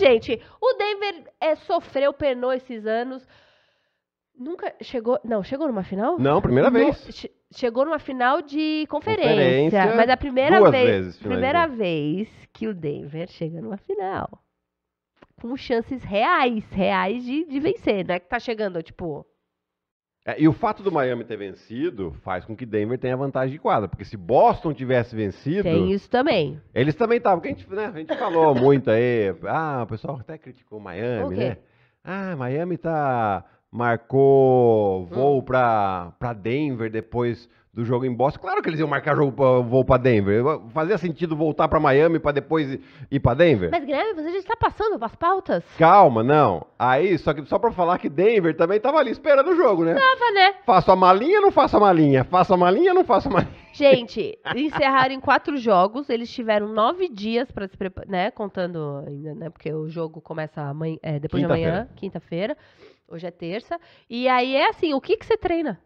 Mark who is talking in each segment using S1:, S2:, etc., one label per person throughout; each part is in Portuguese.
S1: gente, o Denver é, sofreu, penou esses anos. Nunca chegou. Não, chegou numa final? Não, primeira vez. Che, chegou numa final de conferência. conferência mas a primeira vez. Vezes, primeira vez que o Denver chega numa final. Com chances reais, reais de, de vencer. Não é que tá chegando, tipo,
S2: é, e o fato do Miami ter vencido faz com que Denver tenha vantagem de quadra, porque se Boston tivesse vencido. Tem
S1: isso também.
S2: Eles também estavam, porque a gente, né, a gente falou muito aí. Ah, o pessoal até criticou Miami, okay. né? Ah, Miami tá marcou voo hum. Ah. para Denver depois do jogo em Boston. Claro que eles iam marcar jogo, voo para Denver. Fazia sentido voltar para Miami para depois ir para Denver?
S1: Mas Guilherme, você já está passando as pautas?
S2: Calma, não. Aí, só que só para falar que Denver também tava ali esperando o jogo, né?
S1: Tava, né?
S2: Faço a malinha, não faço a malinha. Faço a malinha, não faço a malinha.
S1: Gente, encerraram em quatro jogos. Eles tiveram nove dias para se preparar, né? Contando ainda, né? Porque o jogo começa amanhã, é, depois quinta de amanhã, quinta-feira. Hoje é terça. E aí é assim, o que, que você treina?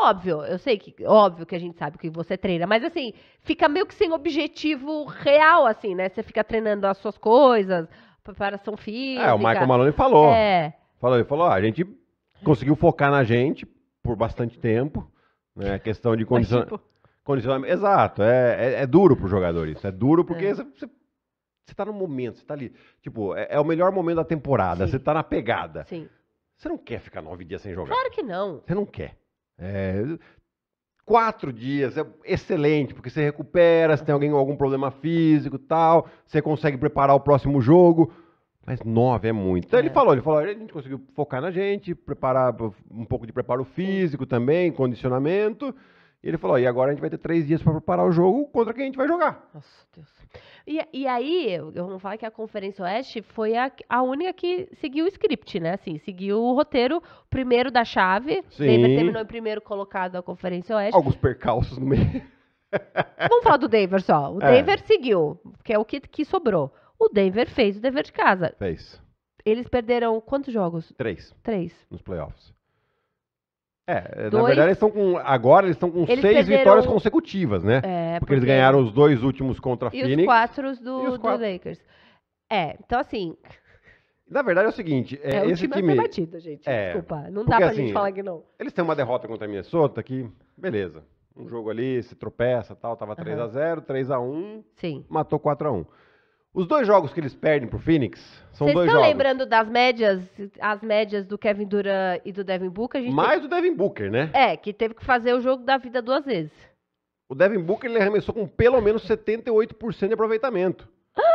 S1: Óbvio, eu sei que, óbvio que a gente sabe o que você treina, mas assim, fica meio que sem objetivo real, assim, né? Você fica treinando as suas coisas, preparação física. É, o Michael Maloney falou. É.
S2: Falou, ele falou, a gente conseguiu focar na gente por bastante tempo, né? A questão de condicion... tipo... condicionamento. Exato, é, é, é duro pro jogador isso, é duro porque é. Você, você você tá no momento, você tá ali. Tipo, é, é o melhor momento da temporada, Sim. você tá na pegada. Sim. Você não quer ficar nove dias sem jogar. Claro que não. Você não quer. É, quatro dias é excelente, porque você recupera, se tem alguém com algum problema físico tal, você consegue preparar o próximo jogo. Mas nove é muito. Então é. ele falou, ele falou, a gente conseguiu focar na gente, preparar um pouco de preparo físico também, condicionamento ele falou: e agora a gente vai ter três dias para preparar o jogo contra quem a gente vai jogar. Nossa, Deus.
S1: E, e aí, eu vou falar que a Conferência Oeste foi a, a única que seguiu o script, né? Assim, seguiu o roteiro primeiro da chave. Sim. Denver terminou em primeiro colocado da Conferência Oeste. Alguns
S2: percalços no meio.
S1: Vamos falar do Denver só. O é. Denver seguiu, que é o que, que sobrou. O Denver fez o dever de casa. Fez. Eles perderam quantos jogos?
S2: Três. Três. Nos playoffs. É, dois... na verdade eles estão com. Agora eles estão com eles seis perderam... vitórias consecutivas, né? É, porque, porque eles ganharam os dois últimos contra a Phoenix. E os
S1: quatro do, os quatro... do Lakers. É, então assim.
S2: Na verdade é o seguinte, é, é o esse time, time... batido, gente. É, Desculpa, não dá pra assim, gente falar que não. Eles têm uma derrota contra a Minnesota que, beleza. Um jogo ali, se tropeça, tal, tava 3 x a 0, 3 x 1. Sim. Matou 4 x 1. Os dois jogos que eles perdem pro Phoenix são Vocês dois estão lembrando
S1: das médias, as médias do Kevin Durant e do Devin Booker? Mais teve... do
S2: Devin Booker, né?
S1: É, que teve que fazer o jogo da vida duas vezes.
S2: O Devin Booker ele arremessou com pelo menos 78% de aproveitamento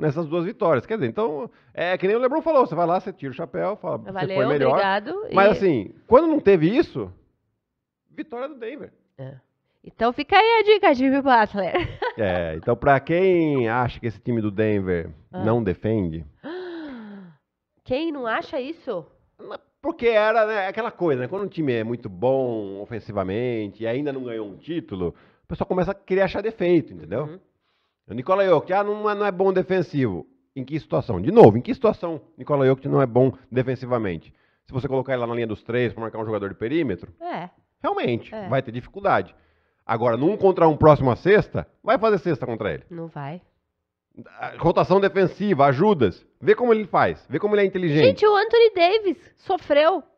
S2: nessas duas vitórias. Quer dizer, então, é que nem o LeBron falou, você vai lá, você tira o chapéu, fala, Valeu, você foi melhor. Obrigado, Mas e... assim, quando não teve isso, vitória do Denver. É.
S1: Então fica aí a dica, Jimmy Butler.
S2: É, então para quem acha que esse time do Denver ah. não defende.
S1: Quem não acha isso?
S2: Porque era né, aquela coisa, né? Quando um time é muito bom ofensivamente e ainda não ganhou um título, o pessoal começa a querer achar defeito, entendeu? Uhum. O Nicola Jokic, ah, não é, não é bom defensivo. Em que situação? De novo, em que situação Nicola Jokic não é bom defensivamente? Se você colocar ele lá na linha dos três para marcar um jogador de perímetro, é. realmente é. vai ter dificuldade. Agora, num contra um próximo a sexta, vai fazer sexta contra ele. Não vai. Rotação defensiva, ajudas. Vê como ele faz, vê como ele é inteligente. Gente,
S1: o Anthony Davis sofreu